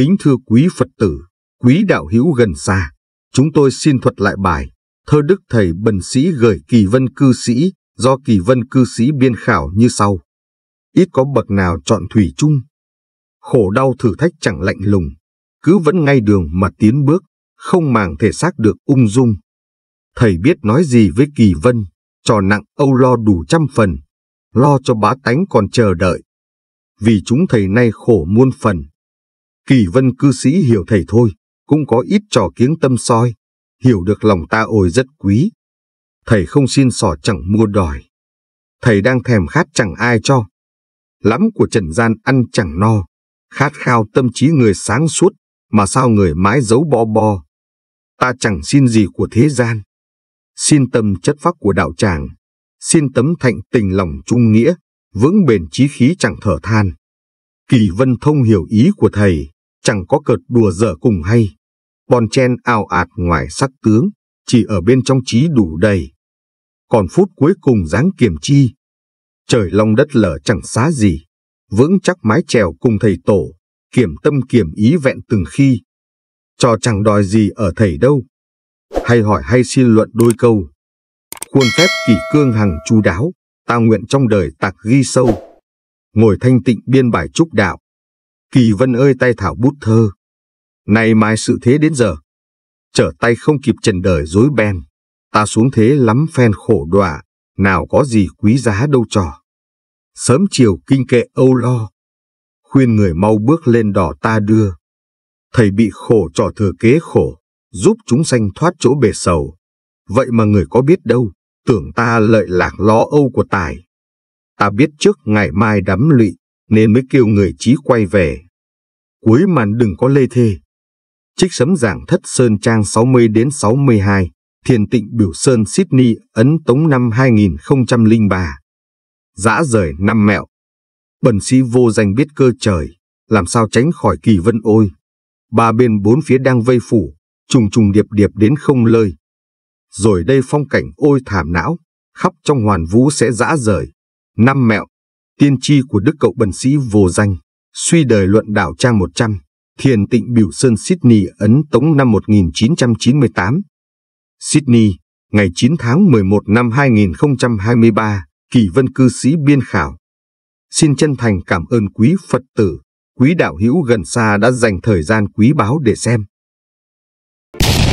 Kính thưa quý Phật tử, quý đạo hữu gần xa, chúng tôi xin thuật lại bài Thơ Đức Thầy Bần Sĩ gửi Kỳ Vân Cư Sĩ do Kỳ Vân Cư Sĩ biên khảo như sau. Ít có bậc nào chọn thủy chung. Khổ đau thử thách chẳng lạnh lùng, cứ vẫn ngay đường mà tiến bước, không màng thể xác được ung dung. Thầy biết nói gì với Kỳ Vân, trò nặng âu lo đủ trăm phần, lo cho bá tánh còn chờ đợi. Vì chúng thầy nay khổ muôn phần, Kỳ vân cư sĩ hiểu thầy thôi, cũng có ít trò kiếng tâm soi, hiểu được lòng ta ôi rất quý. Thầy không xin sỏ chẳng mua đòi. Thầy đang thèm khát chẳng ai cho. Lắm của trần gian ăn chẳng no, khát khao tâm trí người sáng suốt, mà sao người mái giấu bo bo. Ta chẳng xin gì của thế gian. Xin tâm chất phác của đạo tràng, xin tấm thạnh tình lòng trung nghĩa, vững bền chí khí chẳng thở than. Kỳ Vân Thông hiểu ý của thầy, chẳng có cợt đùa dở cùng hay. Bon chen ao ạt ngoài sắc tướng, chỉ ở bên trong trí đủ đầy. Còn phút cuối cùng dáng kiềm chi. Trời long đất lở chẳng xá gì, vững chắc mái trèo cùng thầy tổ, kiểm tâm kiểm ý vẹn từng khi. Cho chẳng đòi gì ở thầy đâu. Hay hỏi hay xin luận đôi câu. Khuôn phép kỷ cương hằng chu đáo, ta nguyện trong đời tạc ghi sâu. Ngồi thanh tịnh biên bài trúc đạo, Kỳ Vân ơi tay thảo bút thơ. Nay mai sự thế đến giờ. Trở tay không kịp trần đời dối bèn. Ta xuống thế lắm phen khổ đọa, nào có gì quý giá đâu trò. Sớm chiều kinh kệ âu lo. Khuyên người mau bước lên đỏ ta đưa. Thầy bị khổ trò thừa kế khổ, giúp chúng sanh thoát chỗ bể sầu. Vậy mà người có biết đâu, tưởng ta lợi lạc lo âu của tài. Ta biết trước ngày mai đắm lụy, nên mới kêu người trí quay về. Cuối màn đừng có lê thê. Trích sấm giảng thất Sơn Trang 60 đến 62, Thiền Tịnh Biểu Sơn Sydney Ấn Tống năm 2003. Giã rời năm mẹo. Bần sĩ vô danh biết cơ trời, làm sao tránh khỏi kỳ vân ôi. Ba bên bốn phía đang vây phủ, trùng trùng điệp điệp đến không lơi. Rồi đây phong cảnh ôi thảm não, khắp trong hoàn vũ sẽ dã rời. Năm mẹo tiên tri của đức cậu bần sĩ vô danh, suy đời luận đạo trang 100, thiền tịnh biểu sơn Sydney Ấn Tống năm 1998. Sydney, ngày 9 tháng 11 năm 2023, Kỳ Vân Cư Sĩ Biên Khảo. Xin chân thành cảm ơn quý Phật tử, quý đạo hữu gần xa đã dành thời gian quý báu để xem.